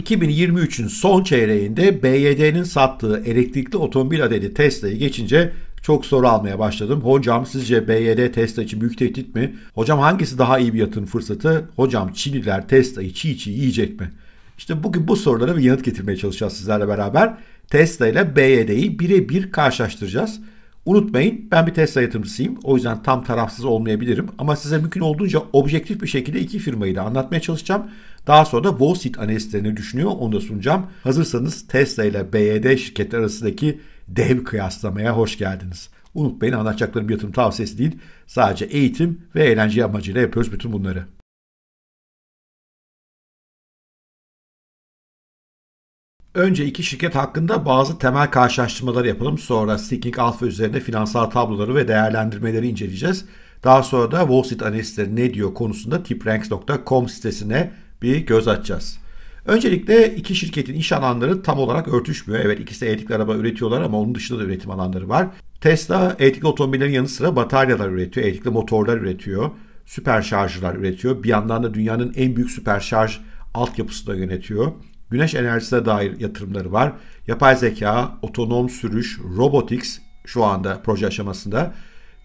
2023'ün son çeyreğinde BYD'nin sattığı elektrikli otomobil adedi Tesla'yı geçince çok soru almaya başladım. Hocam sizce BYD Tesla için büyük tehdit mi? Hocam hangisi daha iyi bir yatırım fırsatı? Hocam Çinliler Tesla'yı çiğ çiğ yiyecek mi? İşte bugün bu sorulara bir yanıt getirmeye çalışacağız sizlerle beraber. Tesla ile BYD'yi birebir karşılaştıracağız. Unutmayın ben bir Tesla yatırımcısıyım. O yüzden tam tarafsız olmayabilirim. Ama size mümkün olduğunca objektif bir şekilde iki firmayı da anlatmaya çalışacağım. Daha sonra da Wall Street analistlerini düşünüyor. Onu da sunacağım. Hazırsanız Tesla ile BYD şirketler arasındaki dev kıyaslamaya hoş geldiniz. Unutmayın anlatacaklarım yatırım tavsiyesi değil. Sadece eğitim ve eğlence amacıyla yapıyoruz bütün bunları. Önce iki şirket hakkında bazı temel karşılaştırmalar yapalım. Sonra Seeking Alpha üzerinde finansal tabloları ve değerlendirmeleri inceleyeceğiz. Daha sonra da Wall Street analistleri ne diyor konusunda tipranks.com sitesine bir göz atacağız. Öncelikle iki şirketin iş alanları tam olarak örtüşmüyor. Evet ikisi elektrikli araba üretiyorlar ama onun dışında da üretim alanları var. Tesla elektrikli otomobillerin yanı sıra bataryalar üretiyor, elektrikli motorlar üretiyor, süper şarjlar üretiyor. Bir yandan da dünyanın en büyük süper şarj altyapısı da yönetiyor. Güneş enerjisine dair yatırımları var. Yapay zeka, otonom sürüş, robotics şu anda proje aşamasında.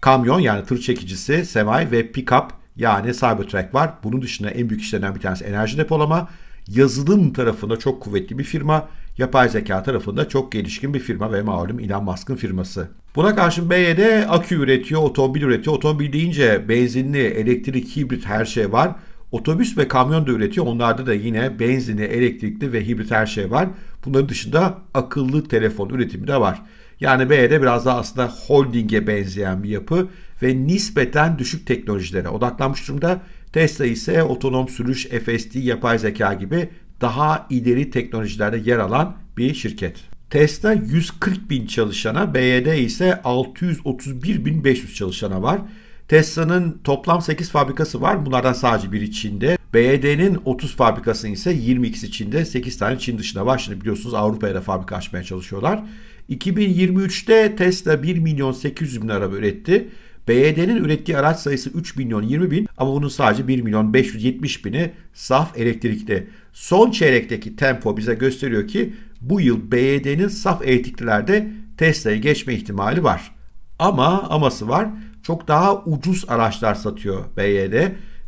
Kamyon yani tır çekicisi, semay ve pick-up yani Cybertruck var. Bunun dışında en büyük işlerinden bir tanesi enerji depolama. Yazılım tarafında çok kuvvetli bir firma. Yapay zeka tarafında çok gelişkin bir firma ve malum Elon Musk'ın firması. Buna karşın BYD akü üretiyor, otomobil üretiyor. Otomobil deyince benzinli, elektrik, hibrit her şey var. Otobüs ve kamyon da üretiyor. Onlarda da yine benzinli, elektrikli ve hibrit her şey var. Bunların dışında akıllı telefon üretimi de var. Yani BYD biraz daha aslında holdinge benzeyen bir yapı ve nispeten düşük teknolojilere odaklanmış durumda. Tesla ise otonom sürüş, FSD, yapay zeka gibi daha ileri teknolojilerde yer alan bir şirket. Tesla 140 bin çalışana, BYD ise 631 bin 500 çalışana var. Tesla'nın toplam 8 fabrikası var. Bunlardan sadece biri Çin'de. BYD'nin 30 fabrikası ise 22'si Çin'de. 8 tane Çin dışında var. Şimdi biliyorsunuz Avrupa'ya da fabrika açmaya çalışıyorlar. 2023'te Tesla 1 milyon 800 bin araba üretti. BYD'nin ürettiği araç sayısı 3 milyon 20 bin ama bunun sadece 1 milyon 570 bini saf elektrikli. Son çeyrekteki tempo bize gösteriyor ki bu yıl BYD'nin saf elektriklerde Tesla'ya geçme ihtimali var. Ama aması var. Çok daha ucuz araçlar satıyor BYD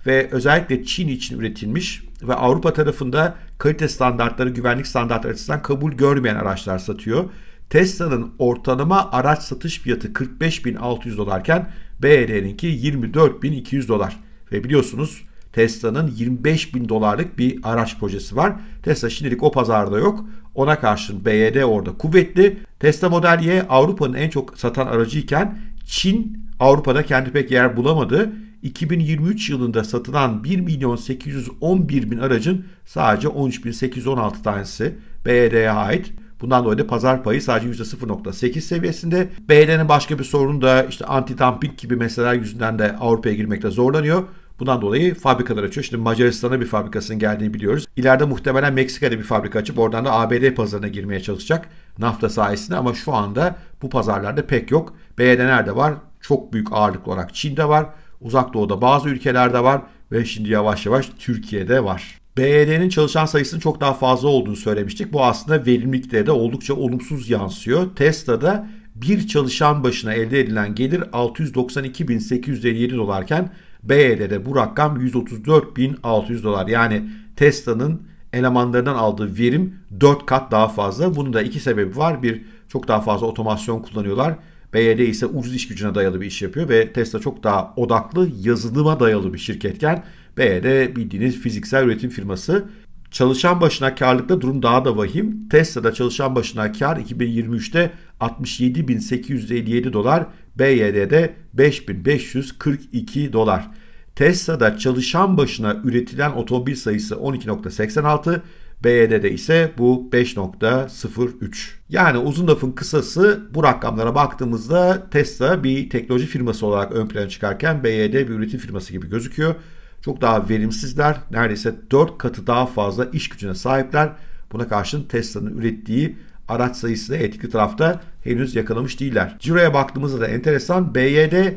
ve özellikle Çin için üretilmiş ve Avrupa tarafında kalite standartları, güvenlik standartları açısından kabul görmeyen araçlar satıyor. Tesla'nın ortalama araç satış fiyatı 45.600 dolarken BYD'ninki 24.200 dolar. Ve biliyorsunuz Tesla'nın 25.000 dolarlık bir araç projesi var. Tesla şimdilik o pazarda yok. Ona karşın BYD orada kuvvetli. Tesla Model Y Avrupa'nın en çok satan aracı iken Çin Avrupa'da kendi pek yer bulamadı. 2023 yılında satılan 1 milyon 811 bin aracın sadece 13.816 tanesi BYD'ye ait. Bundan dolayı da pazar payı sadece %0.8 seviyesinde. BD'nin başka bir sorunu da işte anti-dumping gibi meseleler yüzünden de Avrupa'ya girmekte zorlanıyor. Bundan dolayı fabrikalar açıyor. Şimdi Macaristan'a bir fabrikasının geldiğini biliyoruz. İleride muhtemelen Meksika'da bir fabrika açıp oradan da ABD pazarına girmeye çalışacak nafta sayesinde ama şu anda bu pazarlarda pek yok. BD nerede var? Çok büyük ağırlıklı olarak Çin'de var. Uzak Doğu'da bazı ülkelerde var ve şimdi yavaş yavaş Türkiye'de var. BYD'nin çalışan sayısının çok daha fazla olduğunu söylemiştik. Bu aslında verimliliklere de oldukça olumsuz yansıyor. Tesla'da bir çalışan başına elde edilen gelir 692.857 dolarken BYD'de bu rakam 134.600 dolar. Yani Tesla'nın elemanlarından aldığı verim 4 kat daha fazla. Bunun da iki sebebi var. Bir çok daha fazla otomasyon kullanıyorlar. BYD ise ucuz iş gücüne dayalı bir iş yapıyor ve Tesla çok daha odaklı yazılıma dayalı bir şirketken BYD bildiğiniz fiziksel üretim firması. Çalışan başına karlıkta durum daha da vahim. Tesla'da çalışan başına kar 2023'te 67.857 dolar, BYD'de 5.542 dolar. Tesla'da çalışan başına üretilen otomobil sayısı 12.86, BYD'de ise bu 5.03. Yani uzun lafın kısası bu rakamlara baktığımızda Tesla bir teknoloji firması olarak ön plana çıkarken BYD bir üretim firması gibi gözüküyor çok daha verimsizler. Neredeyse 4 katı daha fazla iş gücüne sahipler. Buna karşın Tesla'nın ürettiği araç sayısı da etkili tarafta henüz yakalamış değiller. Ciro'ya baktığımızda da enteresan. BYD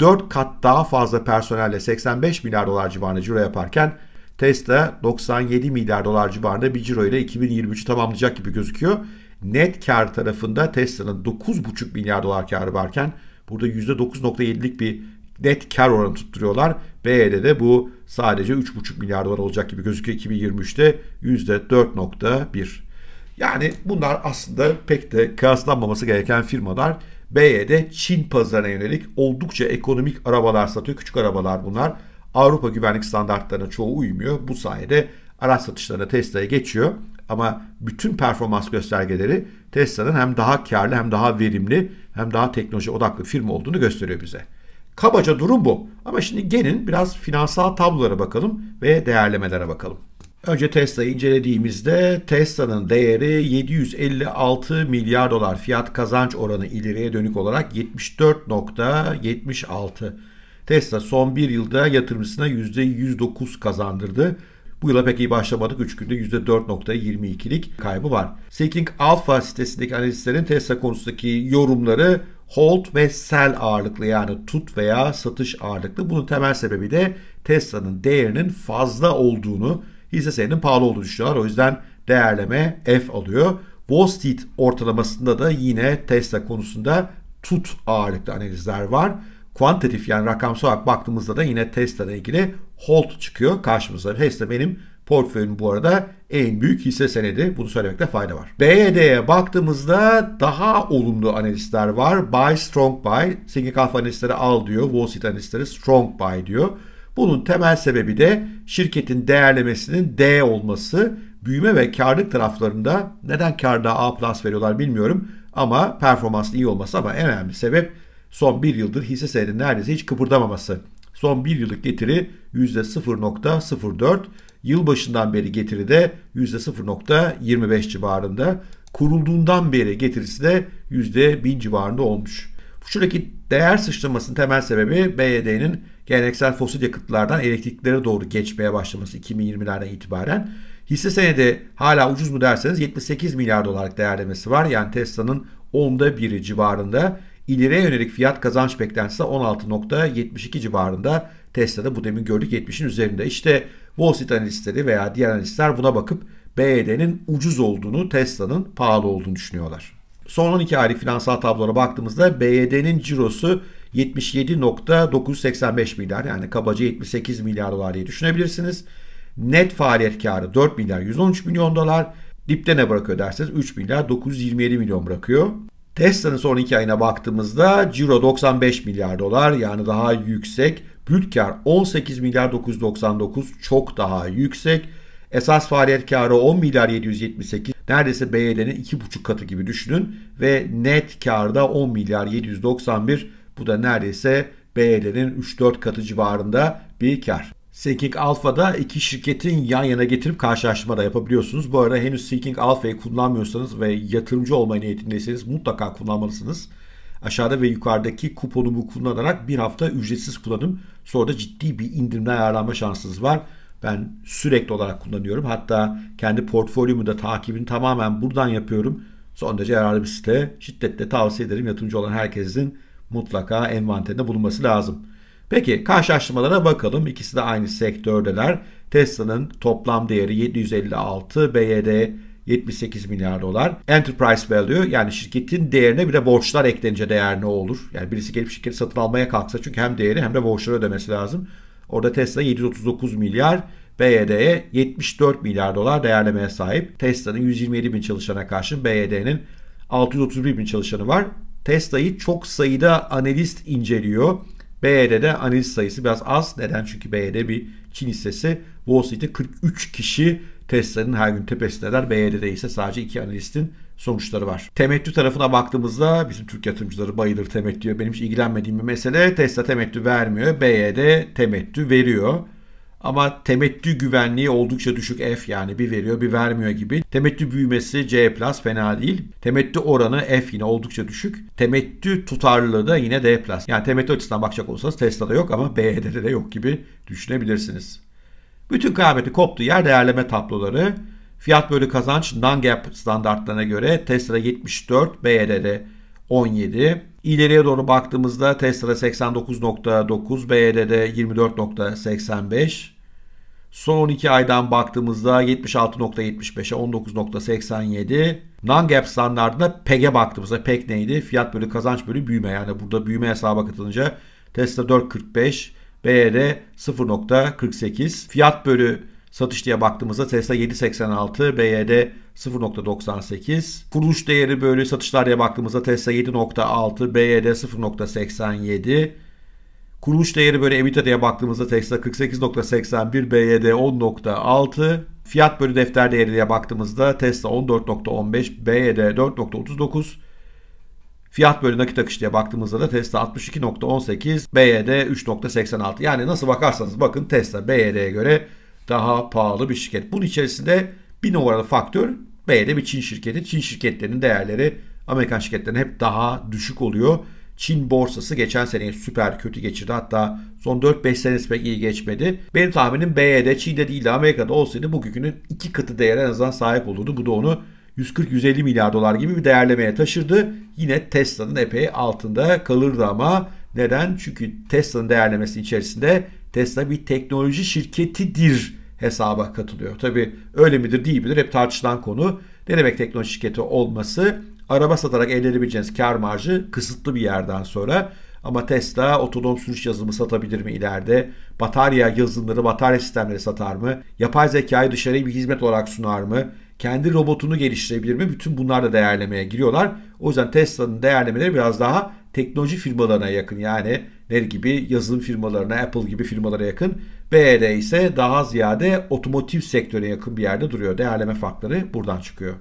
4 kat daha fazla personelle 85 milyar dolar civarında ciro yaparken Tesla 97 milyar dolar civarında bir ciro ile 2023'ü tamamlayacak gibi gözüküyor. Net kar tarafında Tesla'nın 9,5 milyar dolar karı varken burada %9.7'lik bir net kar oranı tutturuyorlar. BE'de de bu sadece 3,5 milyar dolar olacak gibi gözüküyor 2023'te %4.1. Yani bunlar aslında pek de kıyaslanmaması gereken firmalar. BE'de Çin pazarına yönelik oldukça ekonomik arabalar satıyor. Küçük arabalar bunlar. Avrupa güvenlik standartlarına çoğu uymuyor. Bu sayede araç satışlarına Tesla'ya geçiyor. Ama bütün performans göstergeleri Tesla'nın hem daha karlı hem daha verimli hem daha teknoloji odaklı firma olduğunu gösteriyor bize. Kabaca durum bu. Ama şimdi gelin biraz finansal tablolara bakalım ve değerlemelere bakalım. Önce Tesla'yı incelediğimizde Tesla'nın değeri 756 milyar dolar fiyat kazanç oranı ileriye dönük olarak 74.76. Tesla son bir yılda yatırımcısına %109 kazandırdı. Bu yıla pek iyi başlamadık. 3 günde %4.22'lik kaybı var. Seeking Alpha sitesindeki analistlerin Tesla konusundaki yorumları hold ve sell ağırlıklı yani tut veya satış ağırlıklı. Bunun temel sebebi de Tesla'nın değerinin fazla olduğunu, hisse senedinin pahalı olduğunu düşünüyorlar. O yüzden değerleme F alıyor. Wall Street ortalamasında da yine Tesla konusunda tut ağırlıklı analizler var. Kuantitatif yani rakamsal olarak baktığımızda da yine Tesla ile ilgili hold çıkıyor karşımıza. Tesla benim portföyüm bu arada en büyük hisse senedi. Bunu söylemekte fayda var. BYD'ye e baktığımızda daha olumlu analistler var. Buy strong buy. Singing Alpha analistleri al diyor. Wall Street analistleri strong buy diyor. Bunun temel sebebi de şirketin değerlemesinin D olması. Büyüme ve karlılık taraflarında neden karda A plus veriyorlar bilmiyorum. Ama performansın iyi olması ama en önemli sebep son bir yıldır hisse senedinin neredeyse hiç kıpırdamaması. Son bir yıllık getiri %0.04. yıl başından beri getiri de %0.25 civarında. Kurulduğundan beri getirisi de %1000 civarında olmuş. Şuradaki değer sıçramasının temel sebebi BYD'nin geleneksel fosil yakıtlardan elektriklere doğru geçmeye başlaması 2020'lerden itibaren. Hisse senedi hala ucuz mu derseniz 78 milyar dolarlık değerlemesi var. Yani Tesla'nın onda biri civarında. İleriye yönelik fiyat kazanç beklentisi 16.72 civarında. Tesla'da bu demin gördük 70'in üzerinde. İşte Wall Street analistleri veya diğer analistler buna bakıp BED'nin ucuz olduğunu, Tesla'nın pahalı olduğunu düşünüyorlar. Son 12 aylık finansal tablolara baktığımızda BED'nin cirosu 77.985 milyar yani kabaca 78 milyar dolar diye düşünebilirsiniz. Net faaliyet karı 4 milyar 113 milyon dolar. Dipte ne bırakıyor derseniz 3 milyar 927 milyon bırakıyor. Tesla'nın son iki ayına baktığımızda ciro 95 milyar dolar yani daha yüksek. Brüt kar 18 milyar 999 çok daha yüksek. Esas faaliyet karı 10 milyar 778 neredeyse BYD'nin 2,5 katı gibi düşünün ve net karda 10 milyar 791 bu da neredeyse BYD'nin 3-4 katı civarında bir kar. Seeking Alpha'da iki şirketin yan yana getirip karşılaştırma da yapabiliyorsunuz. Bu arada henüz Seeking Alpha'yı kullanmıyorsanız ve yatırımcı olma niyetindeyseniz mutlaka kullanmalısınız. Aşağıda ve yukarıdaki kuponumu kullanarak bir hafta ücretsiz kullanım. Sonra da ciddi bir indirimle ayarlanma şansınız var. Ben sürekli olarak kullanıyorum. Hatta kendi portfolyomu da takibini tamamen buradan yapıyorum. Son derece yararlı bir site. Şiddetle tavsiye ederim. Yatırımcı olan herkesin mutlaka envanterinde bulunması lazım. Peki karşılaştırmalara bakalım. İkisi de aynı sektördeler. Tesla'nın toplam değeri 756, BYD 78 milyar dolar. Enterprise value yani şirketin değerine bir de borçlar eklenince değer ne olur? Yani birisi gelip şirketi satın almaya kalksa çünkü hem değeri hem de borçları ödemesi lazım. Orada Tesla 739 milyar, BYD'ye 74 milyar dolar değerlemeye sahip. Tesla'nın 127 bin çalışana karşı BYD'nin 631 bin çalışanı var. Tesla'yı çok sayıda analist inceliyor. BE'de de analiz sayısı biraz az. Neden? Çünkü BE'de bir Çin hissesi Wall Street'te 43 kişi Tesla'nın her gün tepesindeler. BE'de ise sadece iki analistin sonuçları var. Temettü tarafına baktığımızda bizim Türk yatırımcıları bayılır temettüye. Benim hiç ilgilenmediğim bir mesele Tesla temettü vermiyor. BE'de temettü veriyor. Ama temettü güvenliği oldukça düşük F yani bir veriyor bir vermiyor gibi. Temettü büyümesi C plus fena değil. Temettü oranı F yine oldukça düşük. Temettü tutarlılığı da yine D plus. Yani temettü açısından bakacak olsanız Tesla'da yok ama BED'de de yok gibi düşünebilirsiniz. Bütün kıyameti koptuğu yer değerleme tabloları. Fiyat bölü kazanç non-GAAP standartlarına göre Tesla 74, BED'de 17, İleriye doğru baktığımızda Tesla 89.9, BYD'de 24.85. Son 12 aydan baktığımızda 76.75'e 19.87. Non-GAAP standartında PEG'e baktığımızda PEG neydi? Fiyat bölü kazanç bölü büyüme. Yani burada büyüme hesaba katılınca Tesla 4.45, BYD 0.48. Fiyat bölü Satış diye baktığımızda Tesla 7.86, BYD 0.98. Kuruluş değeri böyle satışlar diye baktığımızda Tesla 7.6, BYD 0.87. Kuruluş değeri böyle EBITDA diye baktığımızda Tesla 48.81, BYD 10.6. Fiyat bölü defter değeri diye baktığımızda Tesla 14.15, BYD 4.39. Fiyat bölü nakit akış diye baktığımızda da Tesla 62.18, BYD 3.86. Yani nasıl bakarsanız bakın Tesla BYD'ye göre daha pahalı bir şirket. Bunun içerisinde bir numaralı faktör de bir Çin şirketi. Çin şirketlerinin değerleri Amerikan şirketlerine hep daha düşük oluyor. Çin borsası geçen seneyi süper kötü geçirdi. Hatta son 4-5 senesi pek iyi geçmedi. Benim tahminim BE'de, Çin'de değil de Amerika'da olsaydı bugünkünün iki katı değere en azından sahip olurdu. Bu da onu 140-150 milyar dolar gibi bir değerlemeye taşırdı. Yine Tesla'nın epey altında kalırdı ama neden? Çünkü Tesla'nın değerlemesi içerisinde Tesla bir teknoloji şirketidir hesaba katılıyor. Tabi öyle midir değil midir hep tartışılan konu. Ne demek teknoloji şirketi olması? Araba satarak elde edebileceğiniz kar marjı kısıtlı bir yerden sonra. Ama Tesla otonom sürüş yazılımı satabilir mi ileride? Batarya yazılımları, batarya sistemleri satar mı? Yapay zekayı dışarıya bir hizmet olarak sunar mı? Kendi robotunu geliştirebilir mi? Bütün bunlar da değerlemeye giriyorlar. O yüzden Tesla'nın değerlemeleri biraz daha teknoloji firmalarına yakın yani ner gibi yazılım firmalarına, Apple gibi firmalara yakın. BED ise daha ziyade otomotiv sektörüne yakın bir yerde duruyor. Değerleme farkları buradan çıkıyor.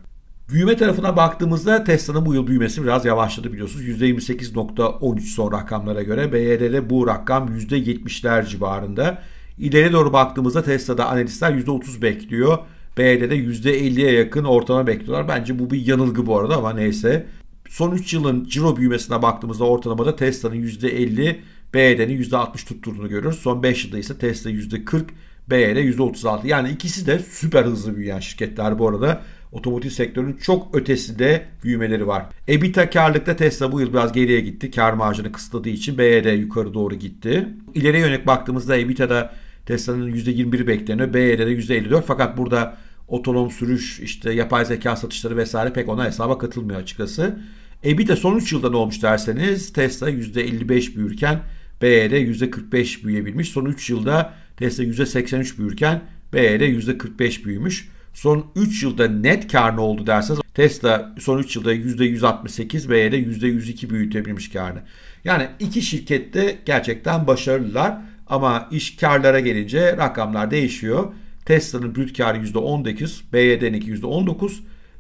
Büyüme tarafına baktığımızda Tesla'nın bu yıl büyümesi biraz yavaşladı biliyorsunuz. %28.13 son rakamlara göre. BYD'de bu rakam %70'ler civarında. İleri doğru baktığımızda Tesla'da analistler %30 bekliyor. BYD'de %50'ye yakın ortalama bekliyorlar. Bence bu bir yanılgı bu arada ama neyse son 3 yılın ciro büyümesine baktığımızda ortalamada Tesla'nın %50, BYD'nin %60 tutturduğunu görüyoruz. Son 5 yılda ise Tesla %40, BYD %36. Yani ikisi de süper hızlı büyüyen şirketler bu arada. Otomotiv sektörünün çok ötesinde büyümeleri var. EBITA karlılıkta Tesla bu yıl biraz geriye gitti. Kar marjını kısıtladığı için BYD yukarı doğru gitti. İleriye yönelik baktığımızda EBITA'da Tesla'nın %21 bekleniyor. BYD'de %54 fakat burada otonom sürüş, işte yapay zeka satışları vesaire pek ona hesaba katılmıyor açıkçası. EBITDA son 3 yılda ne olmuş derseniz Tesla %55 büyürken e BED %45 büyüyebilmiş. Son 3 yılda Tesla %83 büyürken e BED %45 büyümüş. Son 3 yılda net kar ne oldu derseniz Tesla son 3 yılda %168 BED %102 büyütebilmiş karını. Yani iki şirkette gerçekten başarılılar ama iş karlara gelince rakamlar değişiyor. Tesla'nın brüt karı %18, BYD'ninki %19,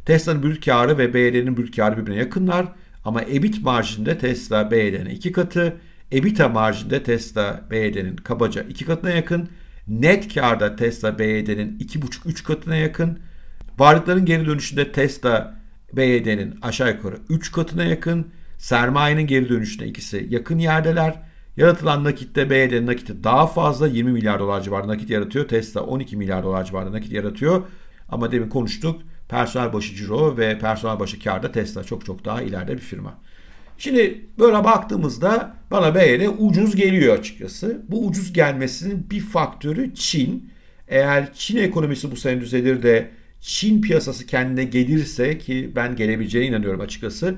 Tesla'nın brüt karı ve BYD'nin brüt karı birbirine yakınlar ama EBIT marjinde Tesla BYD'nin iki katı, ebita marjinde Tesla BYD'nin kabaca iki katına yakın, net karda Tesla BYD'nin 2,5-3 katına yakın, varlıkların geri dönüşünde Tesla BYD'nin aşağı yukarı 3 katına yakın, sermayenin geri dönüşüne ikisi yakın yerdeler. Yaratılan nakitte BYD'nin nakiti daha fazla 20 milyar dolar civarında nakit yaratıyor. Tesla 12 milyar dolar civarında nakit yaratıyor. Ama demin konuştuk Personel başı ciro ve personel başı karda Tesla çok çok daha ileride bir firma. Şimdi böyle baktığımızda bana BYD ucuz geliyor açıkçası. Bu ucuz gelmesinin bir faktörü Çin. Eğer Çin ekonomisi bu sene düzelir de Çin piyasası kendine gelirse ki ben gelebileceğine inanıyorum açıkçası.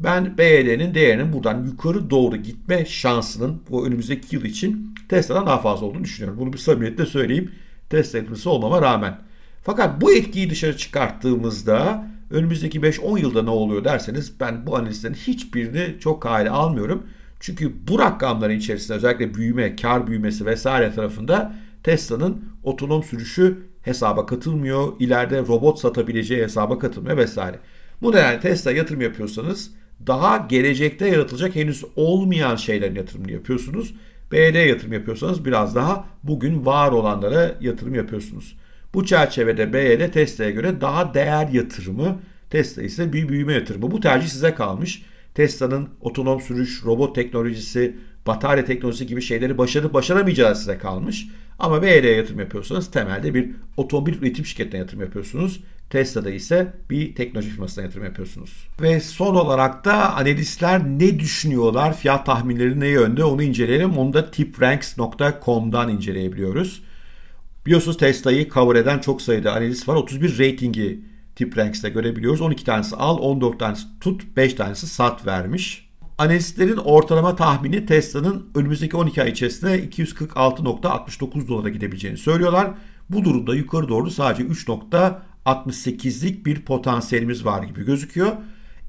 Ben BYD'nin değerinin buradan yukarı doğru gitme şansının bu önümüzdeki yıl için Tesla'dan daha fazla olduğunu düşünüyorum. Bunu bir samimiyetle söyleyeyim. Tesla ekonomisi olmama rağmen. Fakat bu etkiyi dışarı çıkarttığımızda önümüzdeki 5-10 yılda ne oluyor derseniz ben bu analizlerin hiçbirini çok hale almıyorum. Çünkü bu rakamların içerisinde özellikle büyüme, kar büyümesi vesaire tarafında Tesla'nın otonom sürüşü hesaba katılmıyor. İleride robot satabileceği hesaba katılmıyor vesaire. Bu nedenle Tesla yatırım yapıyorsanız daha gelecekte yaratılacak henüz olmayan şeylerin yatırımını yapıyorsunuz. BD yatırım yapıyorsanız biraz daha bugün var olanlara yatırım yapıyorsunuz. Bu çerçevede BYD Tesla'ya göre daha değer yatırımı, Tesla ise bir büyüme yatırımı. Bu tercih size kalmış. Tesla'nın otonom sürüş, robot teknolojisi, batarya teknolojisi gibi şeyleri başarıp başaramayacağı size kalmış. Ama BYD'ye yatırım yapıyorsanız temelde bir otomobil üretim şirketine yatırım yapıyorsunuz. Tesla'da ise bir teknoloji firmasına yatırım yapıyorsunuz. Ve son olarak da analistler ne düşünüyorlar, fiyat tahminleri ne yönde onu inceleyelim. Onu da tipranks.com'dan inceleyebiliyoruz. Biliyorsunuz Tesla'yı cover eden çok sayıda analiz var. 31 ratingi TipRanks'te görebiliyoruz. 12 tanesi al, 14 tanesi tut, 5 tanesi sat vermiş. Analistlerin ortalama tahmini Tesla'nın önümüzdeki 12 ay içerisinde 246.69 dolara gidebileceğini söylüyorlar. Bu durumda yukarı doğru sadece 3.68'lik bir potansiyelimiz var gibi gözüküyor.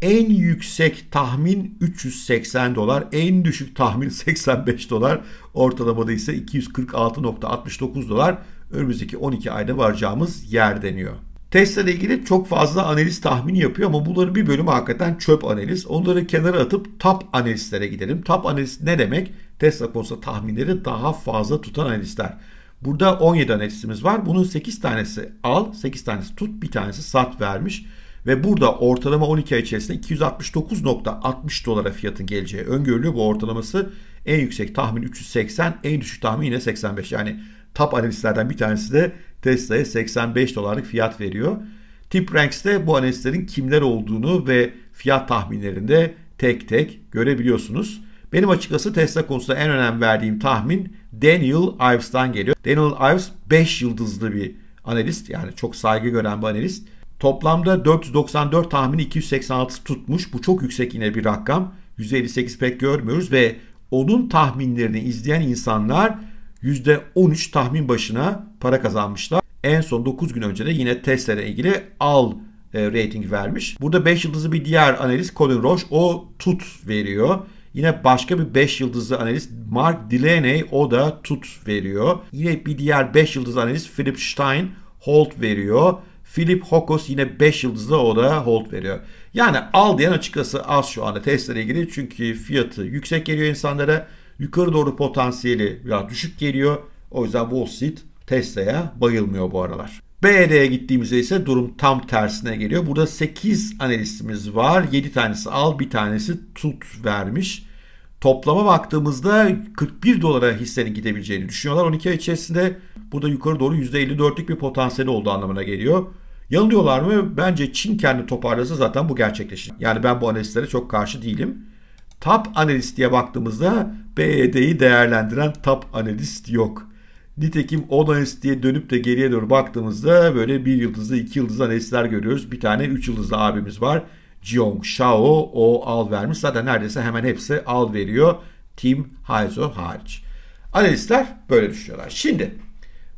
En yüksek tahmin 380 dolar, en düşük tahmin 85 dolar, ortalamada ise 246.69 dolar önümüzdeki 12 ayda varacağımız yer deniyor. Tesla ile ilgili çok fazla analiz tahmini yapıyor ama bunların bir bölümü hakikaten çöp analiz. Onları kenara atıp top analizlere gidelim. Top analiz ne demek? Tesla konusunda tahminleri daha fazla tutan analistler. Burada 17 analistimiz var. Bunun 8 tanesi al, 8 tanesi tut, bir tanesi sat vermiş. Ve burada ortalama 12 ay içerisinde 269.60 dolara fiyatın geleceği öngörülüyor. Bu ortalaması en yüksek tahmin 380, en düşük tahmin yine 85. Yani top analistlerden bir tanesi de Tesla'ya 85 dolarlık fiyat veriyor. TipRanks de bu analistlerin kimler olduğunu ve fiyat tahminlerinde tek tek görebiliyorsunuz. Benim açıkçası Tesla konusunda en önem verdiğim tahmin Daniel Ives'tan geliyor. Daniel Ives 5 yıldızlı bir analist yani çok saygı gören bir analist. Toplamda 494 tahmini 286 tutmuş. Bu çok yüksek yine bir rakam. 158 pek görmüyoruz ve onun tahminlerini izleyen insanlar %13 tahmin başına para kazanmışlar. En son 9 gün önce de yine Tesla ile ilgili al e, rating vermiş. Burada 5 yıldızlı bir diğer analiz Colin Roche o tut veriyor. Yine başka bir 5 yıldızlı analiz Mark Delaney o da tut veriyor. Yine bir diğer 5 yıldızlı analiz Philip Stein hold veriyor. Philip Hokos yine 5 yıldızlı o da hold veriyor. Yani al diyen açıkçası az şu anda Tesla ile ilgili çünkü fiyatı yüksek geliyor insanlara yukarı doğru potansiyeli biraz düşük geliyor. O yüzden Wall Street Tesla'ya bayılmıyor bu aralar. BD'ye gittiğimizde ise durum tam tersine geliyor. Burada 8 analistimiz var. 7 tanesi al, bir tanesi tut vermiş. Toplama baktığımızda 41 dolara hissenin gidebileceğini düşünüyorlar. 12 ay içerisinde burada yukarı doğru %54'lük bir potansiyeli olduğu anlamına geliyor. Yanılıyorlar mı? Bence Çin kendi toparlasa zaten bu gerçekleşir. Yani ben bu analistlere çok karşı değilim. Tap analist diye baktığımızda BED'yi değerlendiren tap analist yok. Nitekim 10 analist diye dönüp de geriye doğru baktığımızda böyle bir yıldızlı iki yıldızlı analistler görüyoruz. Bir tane üç yıldızlı abimiz var. Jiong Shao o al vermiş. Zaten neredeyse hemen hepsi al veriyor. Tim Heizo hariç. Analistler böyle düşünüyorlar. Şimdi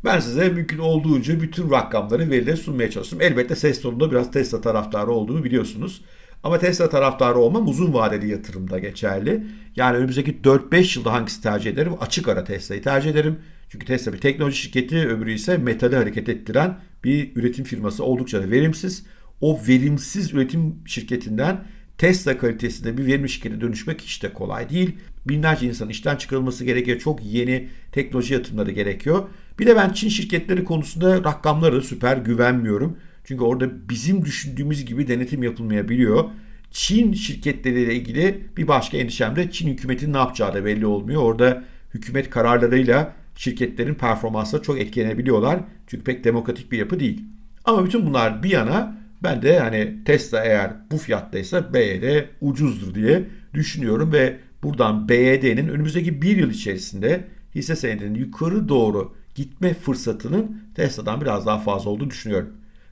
ben size mümkün olduğunca bütün rakamları verilere sunmaya çalıştım. Elbette ses tonunda biraz Tesla taraftarı olduğunu biliyorsunuz. Ama Tesla taraftarı olmam uzun vadeli yatırımda geçerli. Yani önümüzdeki 4-5 yılda hangisi tercih ederim? Açık ara Tesla'yı tercih ederim. Çünkü Tesla bir teknoloji şirketi, öbürü ise metali hareket ettiren bir üretim firması oldukça da verimsiz. O verimsiz üretim şirketinden Tesla kalitesinde bir verimli şirkete dönüşmek hiç de kolay değil. Binlerce insan işten çıkarılması gerekiyor. Çok yeni teknoloji yatırımları gerekiyor. Bir de ben Çin şirketleri konusunda rakamlara da süper güvenmiyorum. Çünkü orada bizim düşündüğümüz gibi denetim yapılmayabiliyor. Çin şirketleriyle ilgili bir başka endişem de Çin hükümetinin ne yapacağı da belli olmuyor. Orada hükümet kararlarıyla şirketlerin performansına çok etkilenebiliyorlar. Çünkü pek demokratik bir yapı değil. Ama bütün bunlar bir yana ben de hani Tesla eğer bu fiyattaysa BYD e ucuzdur diye düşünüyorum ve buradan BYD'nin e önümüzdeki bir yıl içerisinde hisse senedinin yukarı doğru gitme fırsatının Tesla'dan biraz daha fazla olduğunu düşünüyorum.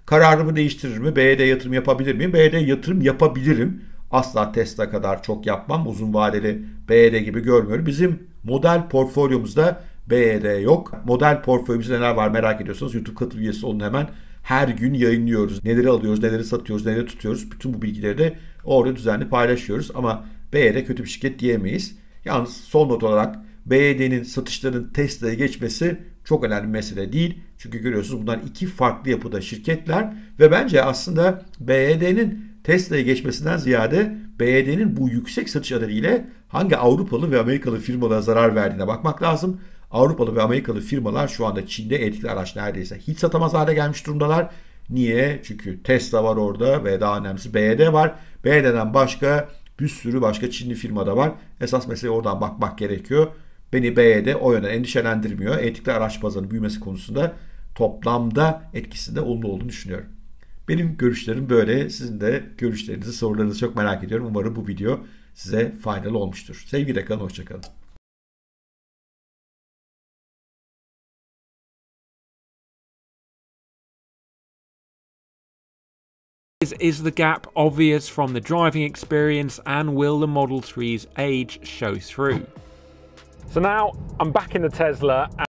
Kararımı değiştirir mi? BD'ye yatırım yapabilir miyim? BD'ye yatırım yapabilirim. Asla Tesla kadar çok yapmam. Uzun vadeli BD gibi görmüyorum. Bizim model portfolyomuzda BD yok. Model portföyümüzde neler var merak ediyorsanız YouTube katıl üyesi olun hemen. Her gün yayınlıyoruz. Neleri alıyoruz, neleri satıyoruz, neleri tutuyoruz. Bütün bu bilgileri de orada düzenli paylaşıyoruz. Ama BD kötü bir şirket diyemeyiz. Yalnız son not olarak BD'nin satışlarının Tesla'ya geçmesi çok önemli mesele değil. Çünkü görüyorsunuz bunlar iki farklı yapıda şirketler ve bence aslında BYD'nin e Tesla'ya geçmesinden ziyade BYD'nin e bu yüksek satış adediyle hangi Avrupalı ve Amerikalı firmalara zarar verdiğine bakmak lazım. Avrupalı ve Amerikalı firmalar şu anda Çin'de elektrikli araç neredeyse hiç satamaz hale gelmiş durumdalar. Niye? Çünkü Tesla var orada ve daha önemlisi BYD e var. BYD'den başka bir sürü başka Çinli firma da var. Esas mesele oradan bakmak gerekiyor beni BYD o yönden endişelendirmiyor. Elektrikli araç pazarının büyümesi konusunda toplamda etkisinde olumlu olduğunu düşünüyorum. Benim görüşlerim böyle. Sizin de görüşlerinizi, sorularınızı çok merak ediyorum. Umarım bu video size faydalı olmuştur. Sevgiyle kalın, hoşçakalın. Is, is the gap obvious from the driving experience and will the Model 3's age show through? So now I'm back in the Tesla